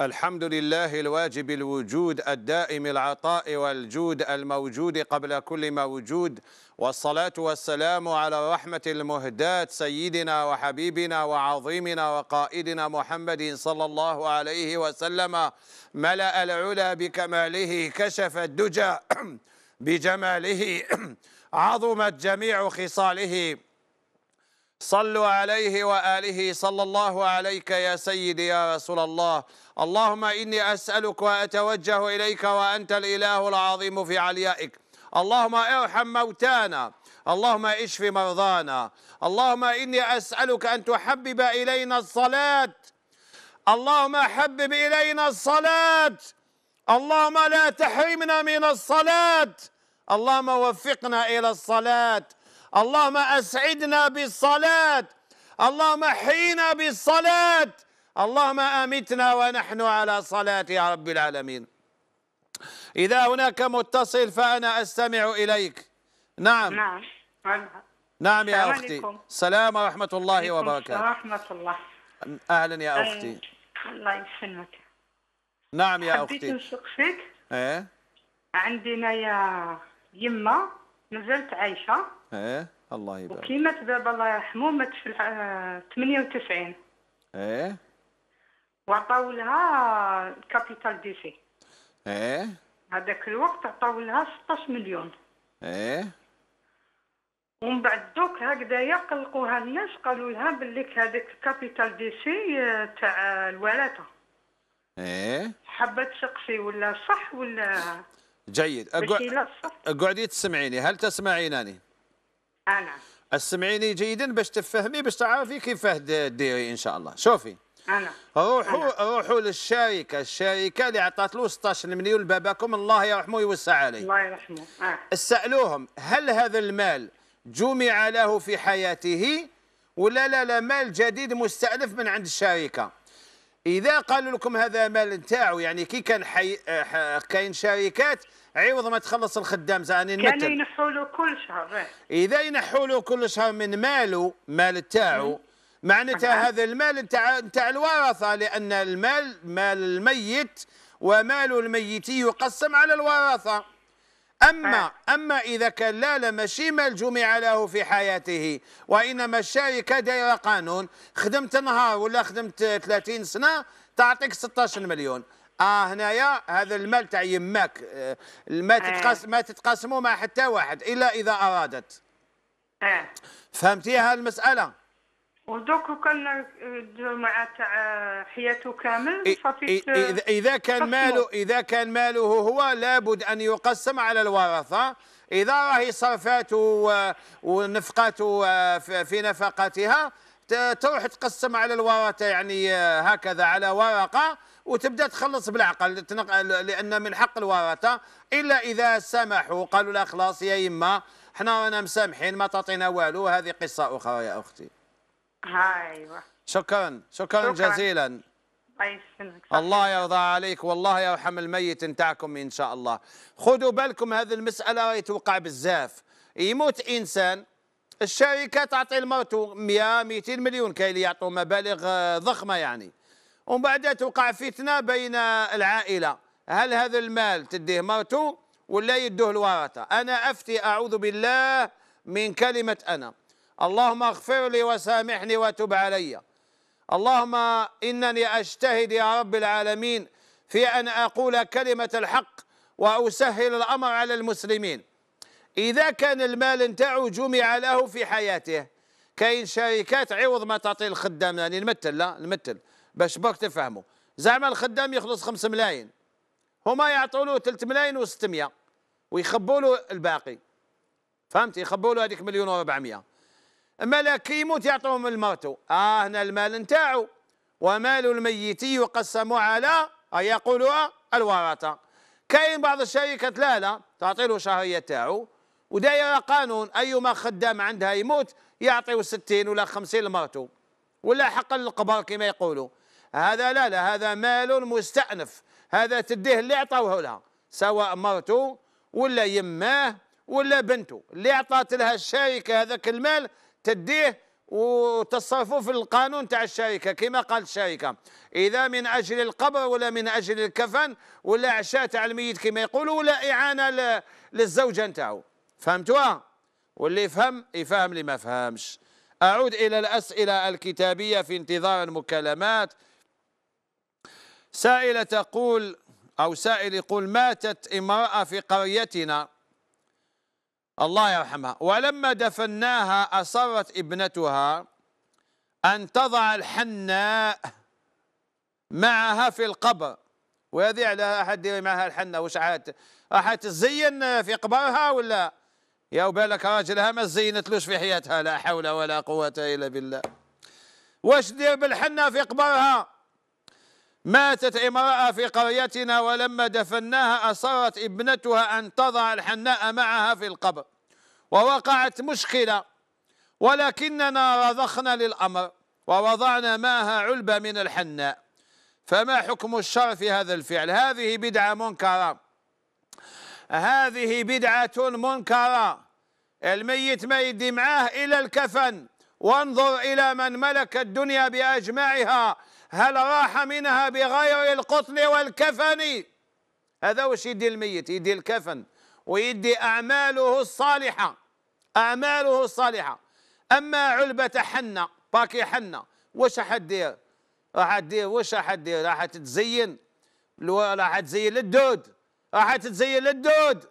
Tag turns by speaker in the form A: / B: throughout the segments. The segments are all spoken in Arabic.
A: الحمد لله الواجب الوجود الدائم العطاء والجود الموجود قبل كل موجود والصلاة والسلام على رحمة المهداة سيدنا وحبيبنا وعظيمنا وقائدنا محمد صلى الله عليه وسلم ملأ العلا بكماله كشف الدجى بجماله عظمت جميع خصاله صلوا عليه وآله صلى الله عليك يا سيدي يا رسول الله اللهم إني أسألك وأتوجه إليك وأنت الإله العظيم في عليائك اللهم ارحم موتانا اللهم اشف مرضانا اللهم إني أسألك أن تحبب إلينا الصلاة اللهم حبب إلينا الصلاة اللهم لا تحرمنا من الصلاة اللهم وفقنا إلى الصلاة اللهم أسعدنا بالصلاة اللهم حينا بالصلاة اللهم أمتنا ونحن على صلاة يا رب العالمين إذا هناك متصل فأنا أستمع إليك نعم نعم نعم, نعم يا أختي السلام ورحمة الله وبركاته ورحمة الله أهلا يا أختي الله يسلمك نعم يا أختي حبيت نشق فيك إيه عندنا يا يما نزلت عايشة ايه الله يبارك وكي مات الله يرحمه مات في 98 آه، ايه وعطاو لها الكابيتال سي ايه هذاك الوقت عطاو لها 16 مليون ايه ومن بعد دوك هكذايا قلقوها الناس قالوا لها باللي هذاك الكابيتال سي آه، تاع آه، الورثه ايه حبت تسقسي ولا صح ولا جيد اقعدي تسمعيني هل تسمعينني انا اسمعيني جيدا باش تفهمي باش تعرفي كيفاه ديري ان شاء الله شوفي انا روحوا أنا. روحوا للشركه الشركه اللي عطات له 16 مليون لباباكم الله يرحمه ويوسع عليه الله يرحمه آه. سالوهم هل هذا المال جمع له في حياته ولا لا لا مال جديد مستألف من عند الشركه اذا قالوا لكم هذا مال نتاعو يعني كي كان حي... آه، كاين شركات عوض ما تخلص الخدام زاني يعني ينحوا له كل شهر إيه. اذا ينحوا له كل شهر من ماله مال تاعو معناتها هذا المال نتاع نتاع الورثه لان المال مال الميت ومال الميت يقسم على الورثه أما آه. أما إذا كان لا ماشي ما الجمع له في حياته وإنما الشركة دايرة قانون خدمت نهار ولا خدمت 30 سنة تعطيك 16 مليون اه هنايا هذا المال تاع يماك آه ما آه. تتقاس ما تتقاسموا مع حتى واحد الا اذا ارادت آه. هالمسألة المساله ودوك كان الجماعة آه، تاع آه، حياته كامل صافي آه، إذا, إذا كان ماله إذا كان ماله هو لابد أن يقسم على الورثة إذا راهي صرفاته ونفقاته في نفقاتها تروح تقسم على الورثة يعني هكذا على ورقة وتبدا تخلص بالعقل لان من حق الورثه الا اذا سمحوا قالوا لا خلاص يا يما حنا رانا مسامحين ما تعطينا والو هذه قصه اخرى يا اختي ايوه شكرا شكرا, شكرا. جزيلا الله يرضى عليك والله يرحم الميت نتاعكم ان شاء الله خذوا بالكم هذه المساله راهي توقع بزاف يموت انسان الشركه تعطي لمرته 100 200 مليون كاين اللي يعطوا مبالغ آه، ضخمه يعني ومن بعد توقع فتنه بين العائله هل هذا المال تديه مرته ولا يدوه الورثه انا افتي اعوذ بالله من كلمه انا اللهم اغفر لي وسامحني وتب علي اللهم إنني أجتهد يا رب العالمين في أن أقول كلمة الحق وأسهل الأمر على المسلمين إذا كان المال نتاعو جمع له في حياته كاين شركات عوض ما تعطي الخدام يعني نمثل لا نمثل باش برك تفهموا زعما الخدام يخلص 5 ملايين هما يعطوا له 3 ملايين و600 ويخبوا له الباقي فهمت يخبوا له هذيك مليون و400 ملك يموت يعطوهم الماتو آه هنا المال نتاعو ومال الميت يقسم على آه، يقولها آه، الورثة كاين بعض الشركات لا لا تعطي له شهرية تاعو ودايره قانون ايما خدام عندها يموت يعطيو 60 ولا 50 لمرته ولا حق القبر كما يقولوا هذا لا لا هذا مال مستأنف هذا تديه اللي عطاوه لها سواء مرته ولا يماه ولا بنته اللي عطات لها الشركه هذاك المال تديه وتصرفوه في القانون تاع الشركه كما قال الشركه اذا من اجل القبر ولا من اجل الكفن ولا عشاء تاع الميت كما يقولوا ولا اعانه للزوجه نتاعو فهمتوها واللي يفهم يفهم اللي ما فهمش اعود الى الاسئله الكتابيه في انتظار المكالمات سائله تقول او سائل يقول ماتت امراه في قريتنا الله يرحمها ولما دفناها أصرت ابنتها أن تضع الحناء معها في القبر وهذه على أحد يدير معها الحناء وش عاد راح تزين في قبرها ولا يا وبالك راجلها ما زينتلوش في حياتها لا حول ولا قوة إلا بالله واش دير بالحنة في قبرها ماتت امرأة في قريتنا ولما دفناها أصرت ابنتها أن تضع الحناء معها في القبر ووقعت مشكلة ولكننا رضخنا للأمر ووضعنا معها علبة من الحناء فما حكم الشر في هذا الفعل هذه بدعة منكرة هذه بدعة منكرة الميت ما يدي معاه إلى الكفن وانظر إلى من ملك الدنيا بأجمعها هل راح منها بغير القطن والكفن هذا وش يدي الميت يدي الكفن ويدي أعماله الصالحة أعماله الصالحة أما علبة حنة باكي حنة واش حدير راح دير وش راح دير راح تتزين راح تزين للدود راح تتزين للدود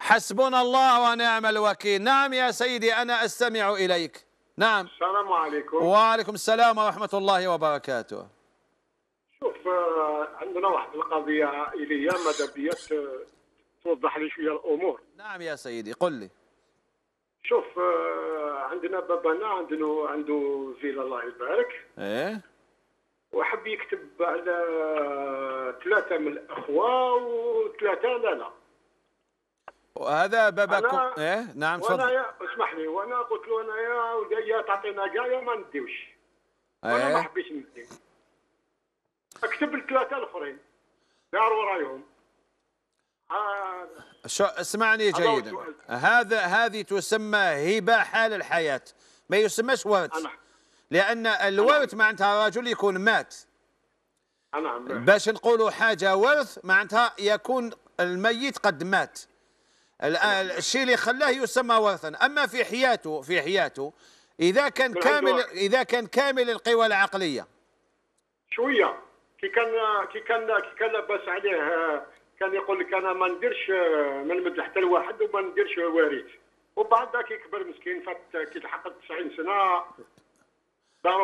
A: حسبنا الله ونعم الوكيل نعم يا سيدي أنا أستمع إليك نعم السلام عليكم وعليكم السلام ورحمة الله وبركاته شوف آه، عندنا واحد القضية عائلية ماذا بيا آه، توضح لي شوية الأمور نعم يا سيدي قل لي شوف آه، عندنا بابانا عنده عنده فيلا الله يبارك ايه وحب يكتب على ثلاثة من الأخوة وثلاثة لا لا وهذا باباكم ايه نعم تفضل وانا يا... اسمح لي وانا قلت له انا يا ولدي تعطينا جايه ما نديوش وانا إيه؟ ما حبيتش ندي اكتب لثلاثه الاخرين داروا رايهم آه اسمعني جيدا هذا هذه تسمى هبه حال الحياه ما يسمىش ورث لان الورث معناتها رجل يكون مات نعم باش نقولوا حاجه ورث معناتها يكون الميت قد مات آه، الشيء اللي خلاه يسمى ورثا اما في حياته في حياته اذا كان كامل اذا كان كامل القوى العقليه شويه كي كان كي كان كي كان لاباس عليه كان يقول لك انا ما نديرش ما نمد حتى لواحد وما نديرش وريث وبعد كي كبر مسكين فات كي تحقق 90 سنه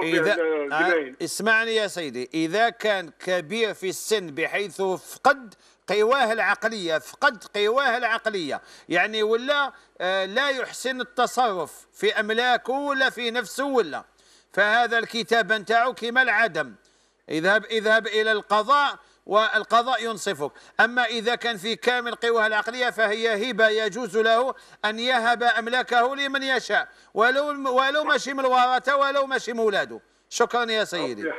A: إذا آه، اسمعني يا سيدي إذا كان كبير في السن بحيث فقد قواه العقلية فقد قواه العقلية يعني ولا آه، لا يحسن التصرف في أملاكه ولا في نفسه ولا فهذا الكتاب نتاعو كما العدم اذهب اذهب إلى القضاء والقضاء ينصفك أما إذا كان في كامل قواه العقلية فهي هبة يجوز له أن يهب أملاكه لمن يشاء ولو ولو ماشي من ورثة ولو ماشي من ولاده شكرا يا سيدي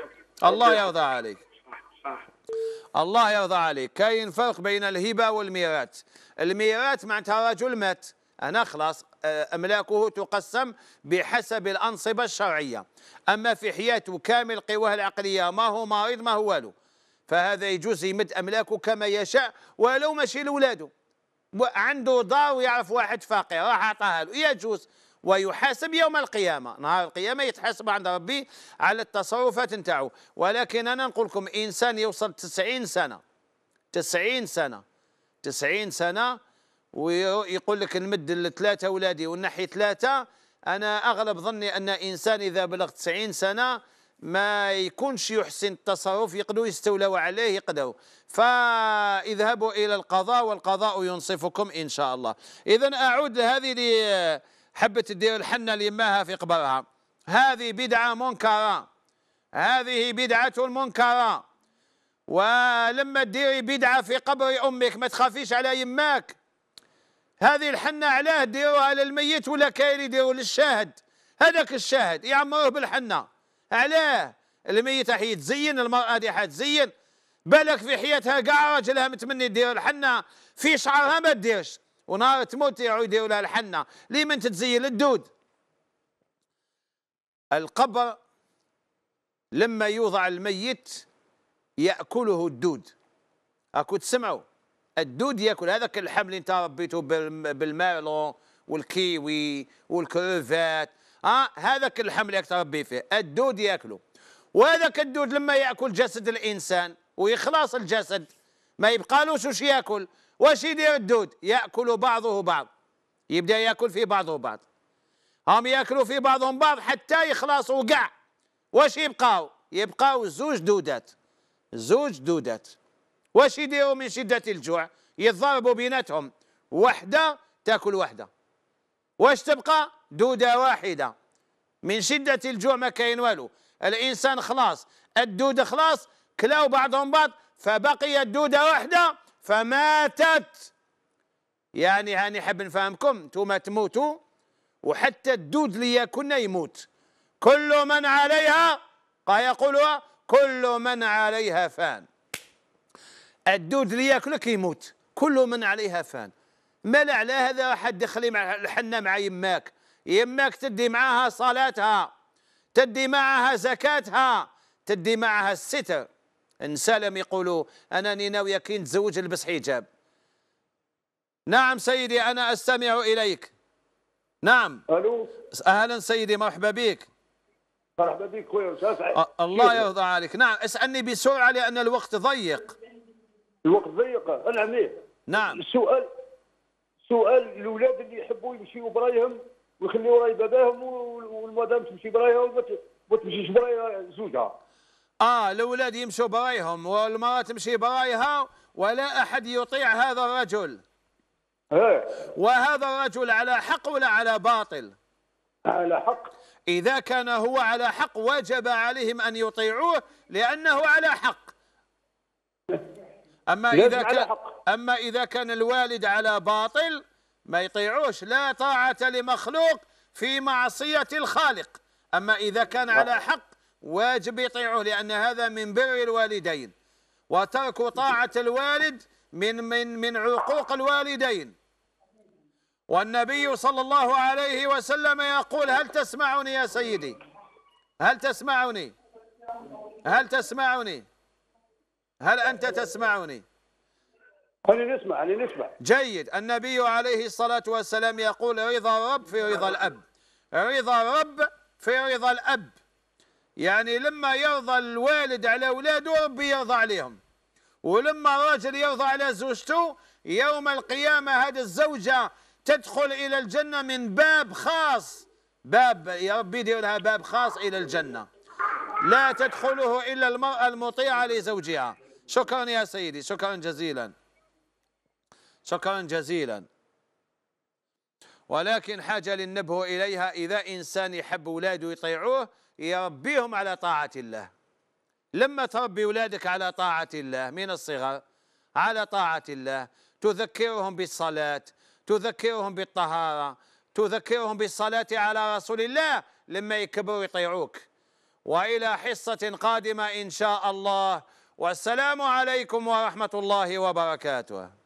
A: الله يرضى عليك صح صح الله يرضى عليك كاين فرق بين الهبه والميراث الميراث معناتها رجل مات انا خلاص آه، املاكه تقسم بحسب الانصبه الشرعيه اما في حياته كامل قواه العقليه ما هو مريض ما هو والو فهذا يجوز يمد املاكه كما يشاء ولو ماشي لاولاده عنده دار ويعرف واحد فقير راح عطاها له يجوز ويحاسب يوم القيامة نهار القيامة يتحاسب عند ربي على التصرفات نتاعو ولكن أنا نقول لكم إنسان يوصل 90 سنة 90 سنة 90 سنة ويقول لك نمد لثلاثة أولادي ونحي ثلاثة أنا أغلب ظني أن إنسان إذا بلغ 90 سنة ما يكونش يحسن التصرف يقدروا يستولوا عليه يقدروا فاذهبوا إلى القضاء والقضاء ينصفكم إن شاء الله إذا أعود هذه حبت تدير الحنة ليماها في قبرها هذه بدعة منكرة هذه بدعة منكرة ولما تديري بدعة في قبر أمك ما تخافيش على يماك هذه الحنة علاه ديروها للميت ولا كاين يديروا للشاهد هذاك الشاهد يعمروه بالحنة علاه الميت راح يتزين المرأة دي حتزين بالك في حياتها كاع راجلها متمني دير الحنة في شعرها ما ديرش ونار تموت يعود إلى الحنة لي من تتزيل الدود القبر لما يوضع الميت يأكله الدود أكو تسمعوا الدود يأكل هذاك اللحم اللي انت ربيته بالمارلون والكيوي والكروفات آه هذاك اللحم اللي تربي فيه الدود يأكله وهذاك الدود لما يأكل جسد الإنسان ويخلص الجسد ما يبقالوش وش يأكل واش يدير الدود ياكل بعضه بعض يبدا ياكل في بعضه بعض هم ياكلوا في بعضهم بعض حتى يخلصوا كاع واش يبقاو يبقاو زوج دودات زوج دودات واش يديروا من شده الجوع يتضاربوا بيناتهم وحده تاكل وحده واش تبقى دوده واحده من شده الجوع ما كاين والو الانسان خلاص الدود خلاص كلاو بعضهم بعض فبقي الدوده واحده فماتت يعني هاني حاب نفهمكم نتوما تموتوا وحتى الدود كنا يموت كل من عليها قا يقولها كل من عليها فان الدود اللي ياكلك يموت كل من عليها فان ما على هذا واحد دخلي مع الحنة مع يماك يماك تدي معها صلاتها تدي معها زكاتها تدي معها الستر انسلم يقولوا أنني ناوية كي نتزوج نلبس حجاب نعم سيدي أنا أستمع إليك نعم ألو أهلا سيدي مرحبا بك مرحبا بك خويا أه الله يرضى عليك نعم اسألني بسرعة لأن الوقت ضيق الوقت ضيق أنعم نعم السؤال سؤال الاولاد اللي يحبوا يمشيوا برايهم ويخليوا راي باباهم والمدام تمشي برايها وما تمشيش برايها زوجها اه الاولاد يمشوا برايهم والمراه تمشي برايها ولا احد يطيع هذا الرجل ايه وهذا الرجل على حق ولا على باطل على حق اذا كان هو على حق وجب عليهم ان يطيعوه لانه على حق اما اذا كان اما اذا كان الوالد على باطل ما يطيعوش لا طاعه لمخلوق في معصيه الخالق اما اذا كان على حق واجب يطيعه لأن هذا من بر الوالدين وترك طاعة الوالد من من من عقوق الوالدين والنبي صلى الله عليه وسلم يقول هل تسمعني يا سيدي هل تسمعني هل تسمعني هل أنت تسمعني خلينا نسمع خلينا نسمع جيد النبي عليه الصلاة والسلام يقول رضا الرب في رضا الأب رضا الرب في رضا الأب يعني لما يرضى الوالد على أولاده ربي يرضى عليهم ولما الراجل يرضى على زوجته يوم القيامة هذه الزوجة تدخل إلى الجنة من باب خاص باب يا ربي يدير لها باب خاص إلى الجنة لا تدخله إلا المرأة المطيعة لزوجها شكرا يا سيدي شكرا جزيلا شكرا جزيلا ولكن حاجة للنبه إليها إذا إنسان يحب أولاده يطيعوه يربيهم على طاعة الله لما تربي أولادك على طاعة الله من الصغر على طاعة الله تذكرهم بالصلاة تذكرهم بالطهارة تذكرهم بالصلاة على رسول الله لما يكبروا يطيعوك وإلى حصة قادمة إن شاء الله والسلام عليكم ورحمة الله وبركاته